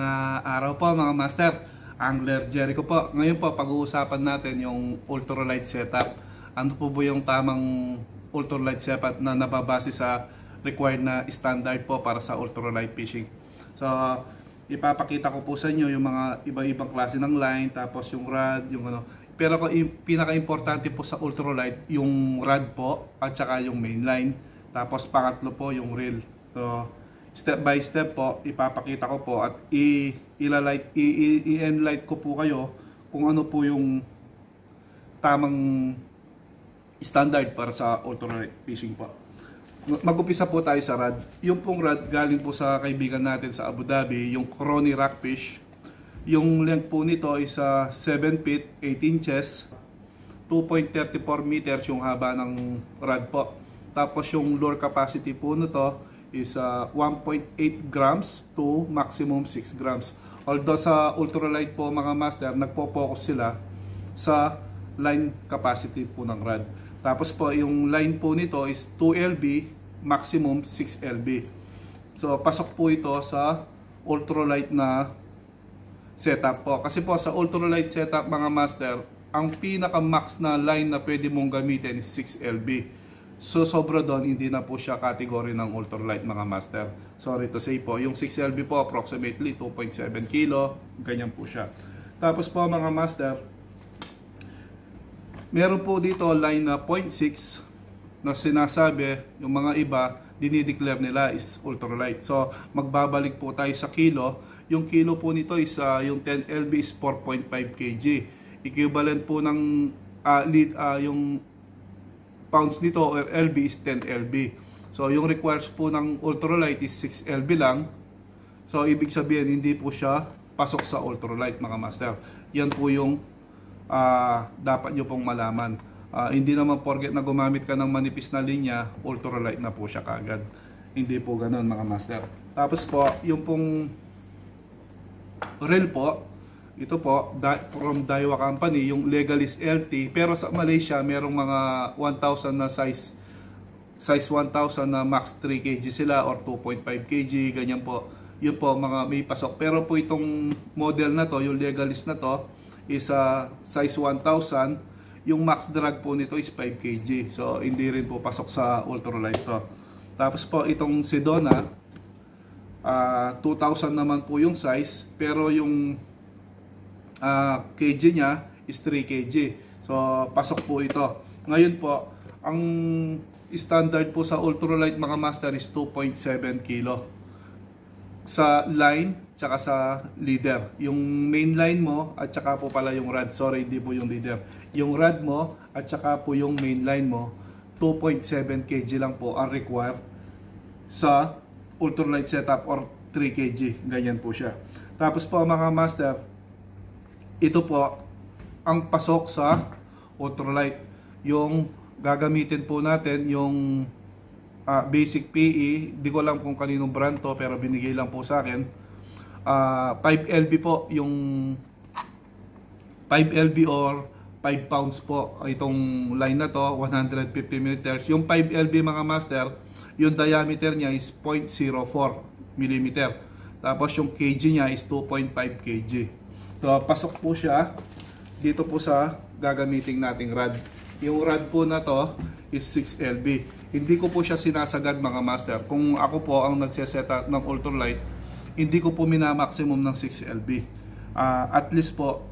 uh, araw po mga master Angler Jericho po Ngayon po pag-uusapan natin yung ultralight setup Ano po ba yung tamang ultralight setup na nababase sa required na standard po para sa ultralight fishing So ipapakita ko po sa inyo yung mga iba-ibang klase ng line tapos yung rod yung ano pero pinaka-importante po sa ultralight yung rod po at saka yung main line tapos pangatlo po yung reel so step by step po ipapakita ko po at i-light i-enlight ko po kayo kung ano po yung tamang standard para sa ultralight fishing po. Mag-umpisa po tayo sa rod. Yung pong rod galing po sa kaibigan natin sa Abu Dhabi, yung Crony Rockfish. Yung length po nito is uh, 7 feet 18 inches. 2.34 meters yung haba ng rod po. Tapos yung lure capacity po nito is uh, 1.8 grams to maximum 6 grams. Although sa ultralight po mga master, nagpo-focus sila sa line capacity po ng rod. Tapos po yung line po nito is 2 LB, maximum 6 LB. So pasok po ito sa ultralight na setup po. Kasi po sa ultralight setup mga master, ang pinaka-max na line na pwede mong gamitin is 6 LB. So sobra doon, hindi na po siya category ng ultralight mga master. Sorry to say po, yung 6LB po approximately 2.7 kilo, ganyan po siya. Tapos po mga master, meron po dito line na 0.6 na sinasabi yung mga iba dinideclare nila is ultralight. So magbabalik po tayo sa kilo. Yung kilo po nito is uh, yung 10 LB is 4.5 kg. Equivalent po ng uh, ah, lead, uh, yung pounds nito or LB is 10 LB. So yung requires po ng ultralight is 6 LB lang. So ibig sabihin hindi po siya pasok sa ultralight mga master. Yan po yung uh, dapat nyo pong malaman. Uh, hindi naman forget na gumamit ka ng manipis na linya, ultralight na po siya kagad. Hindi po ganun mga master. Tapos po, yung pong rail po, ito po, from Daiwa Company, yung Legalist LT. Pero sa Malaysia, merong mga 1,000 na size size 1,000 na max 3 kg sila or 2.5 kg, ganyan po. Yun po, mga may pasok. Pero po itong model na to, yung Legalist na to, is a ah, size 1,000. Yung max drag po nito is 5 kg. So, hindi rin po pasok sa ultralight to. Tapos po, itong Sedona, uh, ah, 2,000 naman po yung size. Pero yung uh, kg niya is 3 kg. So, pasok po ito. Ngayon po, ang standard po sa ultralight mga master is 2.7 kilo. Sa line, tsaka sa leader. Yung main line mo, at tsaka po pala yung rod. Sorry, hindi po yung leader. Yung rod mo, at tsaka po yung main line mo, 2.7 kg lang po ang require sa ultralight setup or 3 kg. Ganyan po siya. Tapos po mga master, ito po ang pasok sa ultralight. Yung gagamitin po natin yung uh, basic PE, di ko alam kung kaninong brand to pero binigay lang po sa akin. Uh, ah, 5LB po yung 5LB or 5 pounds po itong line na to 150 meters yung 5LB mga master yung diameter niya is 0.04 mm tapos yung kg niya is 2.5 kg So, ah, pasok po siya dito po sa gagamitin nating rod. Yung rod po na to is 6LB. Hindi ko po siya sinasagad mga master. Kung ako po ang nagsiset up ng ultralight, hindi ko po minamaximum ng 6LB. Uh, ah, at least po,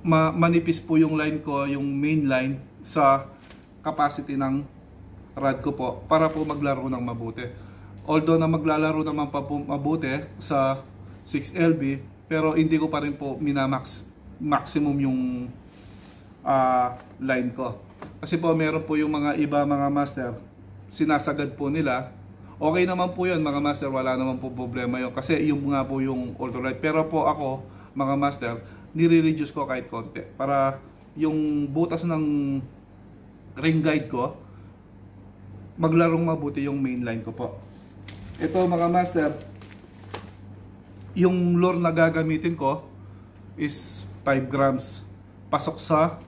ma manipis po yung line ko, yung main line sa capacity ng rod ko po para po maglaro ng mabuti. Although na maglalaro naman pa po mabuti sa 6LB, pero hindi ko pa rin po minamax maximum yung uh, line ko. Kasi po meron po yung mga iba mga master, sinasagad po nila. Okay naman po yun mga master, wala naman po problema yun. Kasi yung nga po yung ultralight. Pero po ako, mga master, nire-reduce ko kahit konti. Para yung butas ng ring guide ko, maglarong mabuti yung main line ko po. Ito mga master, yung lure na gagamitin ko is 5 grams pasok sa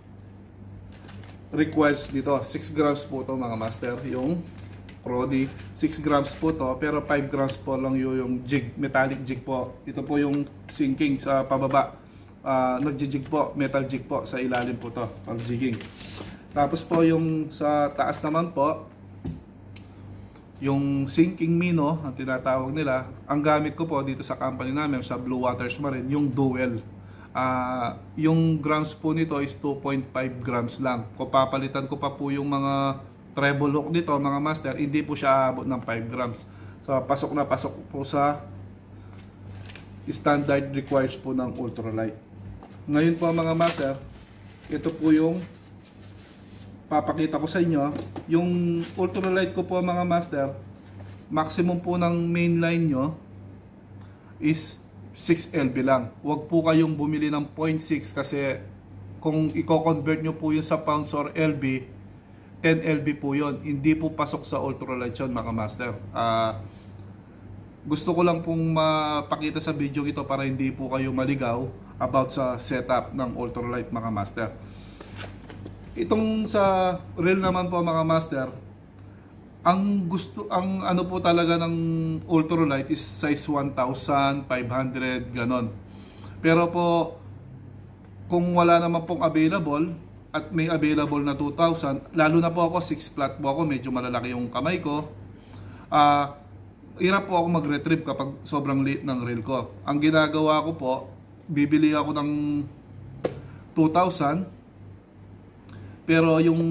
requires dito 6 grams po to mga master yung Crody 6 grams po to pero 5 grams po lang yung jig metallic jig po ito po yung sinking sa pababa uh, nagjijig po metal jig po sa ilalim po to pag jigging tapos po yung sa taas naman po yung sinking mino ang tinatawag nila ang gamit ko po dito sa company namin sa Blue Waters Marine yung dual uh, ah, yung grams po nito is 2.5 grams lang kung papalitan ko pa po yung mga treble hook nito mga master hindi po siya abot ng 5 grams so pasok na pasok po sa standard requires po ng ultralight ngayon po mga master ito po yung papakita ko sa inyo. Yung ultralight ko po mga master, maximum po ng main line nyo is 6 LB lang. Huwag po kayong bumili ng 0.6 kasi kung i-convert nyo po yun sa pounds or LB, 10 LB po yun. Hindi po pasok sa ultralight yun mga master. Uh, gusto ko lang pong mapakita sa video ito para hindi po kayo maligaw about sa setup ng ultralight mga master. Itong sa reel naman po mga master, ang gusto ang ano po talaga ng ultralight is size 1,500 ganon. Pero po kung wala naman pong available at may available na 2,000, lalo na po ako 6 flat po ako, medyo malalaki yung kamay ko. Ah, uh, hirap po ako mag-retrieve kapag sobrang late ng reel ko. Ang ginagawa ko po, bibili ako ng 2,000 pero yung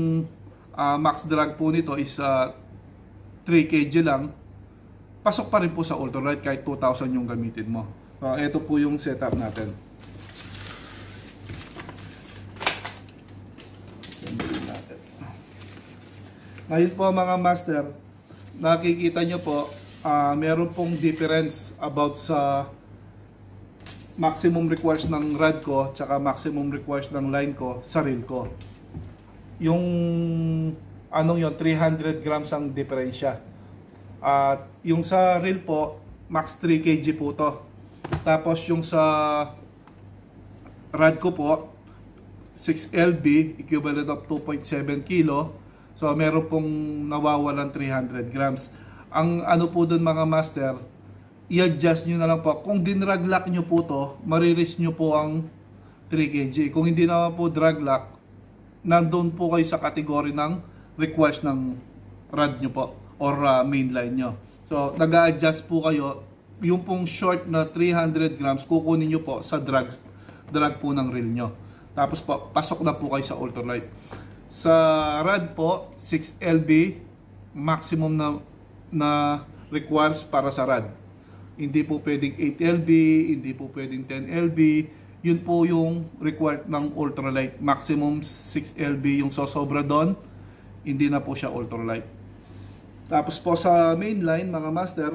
uh, max drag po nito is uh, ah, 3 kg lang. Pasok pa rin po sa ultralight kahit 2,000 yung gamitin mo. Uh, ah, ito po yung setup natin. Ngayon po mga master, nakikita nyo po, uh, meron pong difference about sa maximum requires ng rod ko, tsaka maximum requires ng line ko sa reel ko yung anong yon 300 grams ang diferensya. At yung sa reel po, max 3 kg po to. Tapos yung sa rod ko po, 6 LB, equivalent of 2.7 kilo. So meron pong nawawalan 300 grams. Ang ano po dun mga master, i-adjust nyo na lang po. Kung din drag lock nyo po to, mariris nyo po ang 3 kg. Kung hindi naman po drag lock, nandoon po kayo sa kategory ng request ng rod nyo po or uh, mainline nyo. So, nag-a-adjust po kayo. Yung pong short na 300 grams, kukunin nyo po sa drag, drag po ng reel nyo. Tapos po, pasok na po kayo sa ultralight. Sa rod po, 6 LB, maximum na, na requires para sa rod. Hindi po pwedeng 8 LB, hindi po pwedeng 10 LB, yun po yung required ng ultralight. Maximum 6 LB yung sosobra doon. Hindi na po siya ultralight. Tapos po sa mainline, mga master,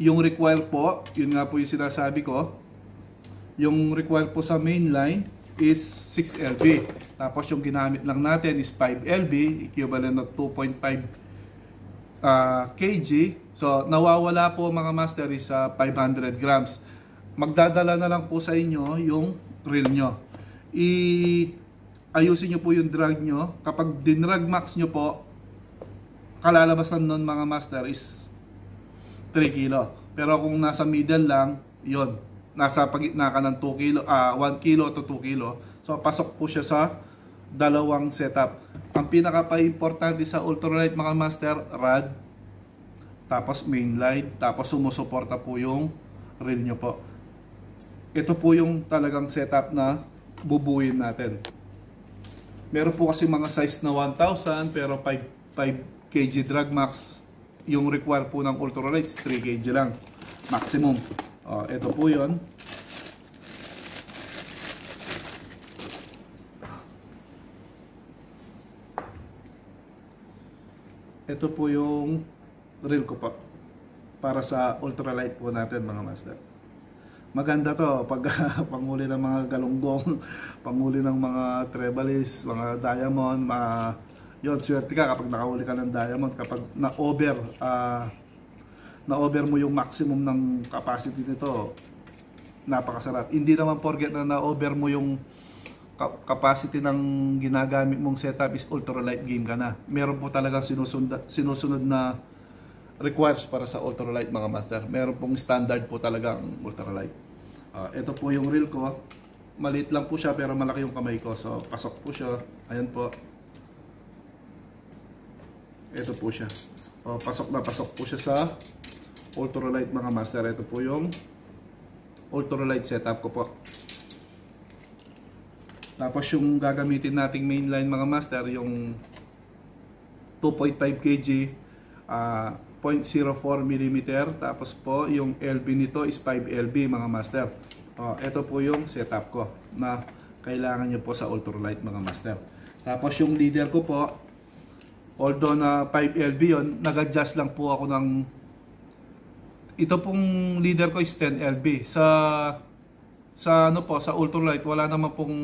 yung require po, yun nga po yung sinasabi ko, yung require po sa mainline is 6 LB. Tapos yung ginamit lang natin is 5 LB, equivalent of 2.5 uh, ah, kg. So, nawawala po mga master is uh, ah, 500 grams magdadala na lang po sa inyo yung reel nyo. I ayusin nyo po yung drag nyo. Kapag dinrag max nyo po, kalalabasan nun mga master is 3 kilo. Pero kung nasa middle lang, yon Nasa pagitna ka ng 2 kilo, ah, 1 kilo to 2 kilo. So, pasok po siya sa dalawang setup. Ang pinaka importante sa ultralight mga master, rad, tapos main light, tapos sumusuporta po yung reel nyo po ito po yung talagang setup na bubuin natin. Meron po kasi mga size na 1,000 pero 5, 5 kg drag max yung require po ng ultralights 3 kg lang maximum. Oh, ito po 'yon. Ito po yung reel ko pa para sa ultralight po natin mga master maganda to pag panghuli ng mga galunggong, panghuli ng mga trebalis, mga diamond, mga yon swerte ka kapag nakahuli ka ng diamond kapag na-over uh, na-over mo yung maximum ng capacity nito napakasarap hindi naman forget na na-over mo yung capacity ng ginagamit mong setup is ultralight game ka na meron po talaga sinusunod, sinusunod na requires para sa ultralight mga master meron pong standard po talaga ang ultralight Uh, ito po yung reel ko. Maliit lang po siya pero malaki yung kamay ko. So pasok po siya. Ayan po. Ito po siya. Uh, pasok na pasok po siya sa ultralight mga master. Ito po yung ultralight setup ko po. Tapos yung gagamitin nating mainline mga master, yung 2.5 kg uh, 0.04 mm. Tapos po, yung LB nito is 5 LB mga master. O, oh, ito po yung setup ko na kailangan nyo po sa ultralight mga master. Tapos yung leader ko po, although na 5 LB yon nag-adjust lang po ako ng ito pong leader ko is 10 LB. Sa sa ano po, sa ultralight, wala naman pong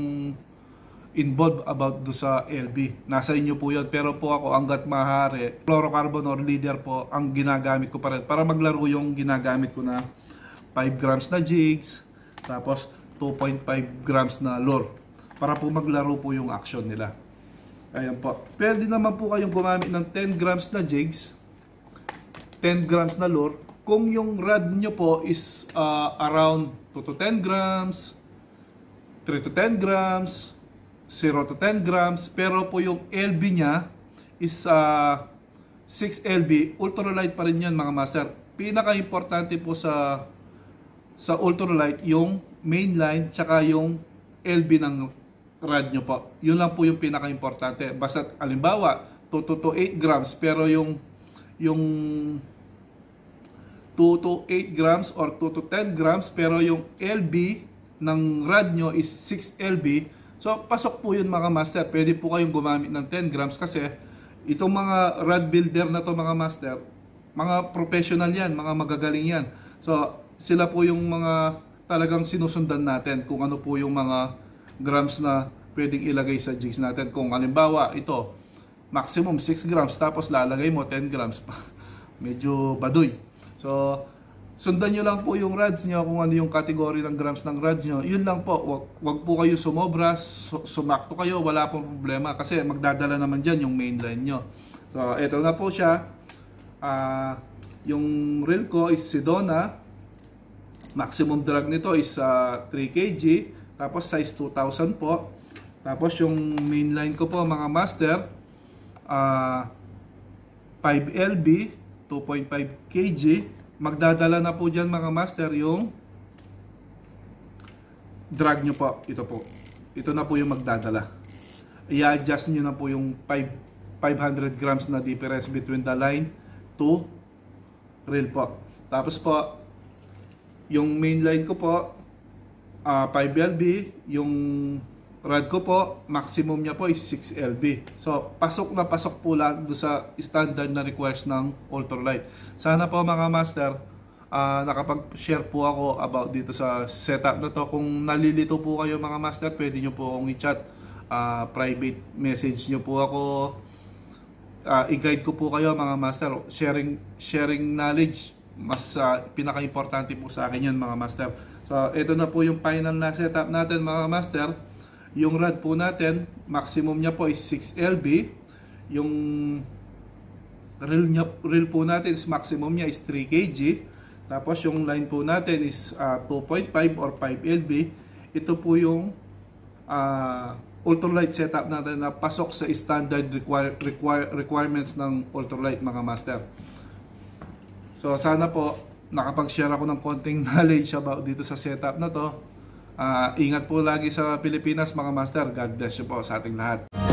involved about do sa LB. Nasa inyo po yun. Pero po ako, hanggat mahari, fluorocarbon or leader po ang ginagamit ko pa rin para maglaro yung ginagamit ko na 5 grams na jigs, tapos 2.5 grams na lure para po maglaro po yung action nila. Ayan po. Pwede naman po kayong gumamit ng 10 grams na jigs, 10 grams na lure. Kung yung rod nyo po is uh, around 2 to 10 grams, 3 to 10 grams, 0 to 10 grams. Pero po yung LB niya is uh, ah, 6 LB. Ultralight pa rin yun mga master. Pinaka-importante po sa sa ultralight yung mainline tsaka yung LB ng rad nyo po. Yun lang po yung pinaka-importante. Basta alimbawa, 2 to, 8 grams pero yung yung 2 to 8 grams or 2 to 10 grams pero yung LB ng rad nyo is 6 LB So, pasok po yun mga master. Pwede po kayong gumamit ng 10 grams kasi itong mga rod builder na to mga master, mga professional yan, mga magagaling yan. So, sila po yung mga talagang sinusundan natin kung ano po yung mga grams na pwedeng ilagay sa jigs natin. Kung halimbawa, ito, maximum 6 grams, tapos lalagay mo 10 grams. Medyo baduy. So, Sundan nyo lang po yung rads nyo kung ano yung category ng grams ng rads nyo. Yun lang po, wag, wag po kayo sumobra, su sumakto kayo, wala pong problema kasi magdadala naman dyan yung mainline nyo. So, eto na po siya. Uh, yung reel ko is Sedona. Maximum drag nito is uh, ah, 3 kg. Tapos size 2,000 po. Tapos yung mainline ko po mga master, uh, 5 LB, 2.5 kg magdadala na po dyan mga master yung drag nyo po ito po ito na po yung magdadala i-adjust nyo na po yung 5, 500 grams na difference between the line to reel po tapos po yung main line ko po uh, ah, 5LB yung rod ko po, maximum niya po is 6 LB. So, pasok na pasok po lang do sa standard na request ng ultralight. Sana po mga master, uh, nakapag-share po ako about dito sa setup na to. Kung nalilito po kayo mga master, pwede nyo po akong i-chat. Uh, private message nyo po ako. Uh, i-guide ko po kayo mga master. Sharing, sharing knowledge, mas uh, pinaka-importante po sa akin yan mga master. So, ito na po yung final na setup natin mga master yung rod po natin, maximum niya po is 6 LB. Yung reel, niya, reel po natin is maximum niya is 3 kg. Tapos yung line po natin is uh, ah, 2.5 or 5 LB. Ito po yung uh, ultralight setup natin na pasok sa standard require, require, requirements ng ultralight mga master. So sana po nakapag-share ako ng konting knowledge about dito sa setup na to. Uh, ingat po lagi sa Pilipinas mga master. God bless you po sa ating lahat.